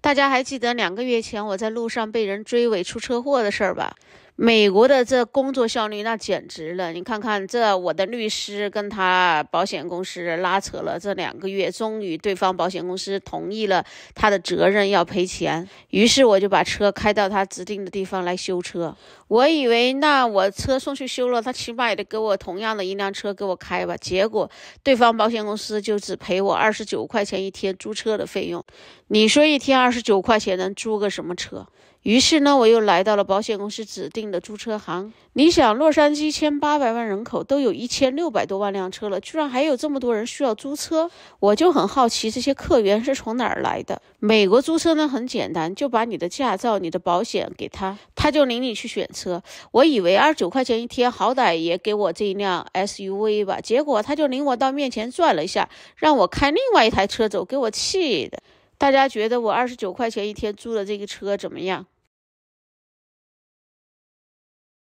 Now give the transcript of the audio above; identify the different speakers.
Speaker 1: 大家还记得两个月前我在路上被人追尾出车祸的事儿吧？美国的这工作效率那简直了，你看看这我的律师跟他保险公司拉扯了这两个月，终于对方保险公司同意了他的责任要赔钱，于是我就把车开到他指定的地方来修车。我以为那我车送去修了，他起码也得给我同样的一辆车给我开吧。结果对方保险公司就只赔我二十九块钱一天租车的费用。你说一天二十九块钱能租个什么车？于是呢，我又来到了保险公司指定的租车行。你想，洛杉矶一千八百万人口都有一千六百多万辆车了，居然还有这么多人需要租车，我就很好奇这些客源是从哪儿来的。美国租车呢很简单，就把你的驾照、你的保险给他，他就领你去选车。我以为二十九块钱一天，好歹也给我这一辆 SUV 吧。结果他就领我到面前转了一下，让我开另外一台车走，给我气的。大家觉得我二十九块钱一天租的这个车怎么样？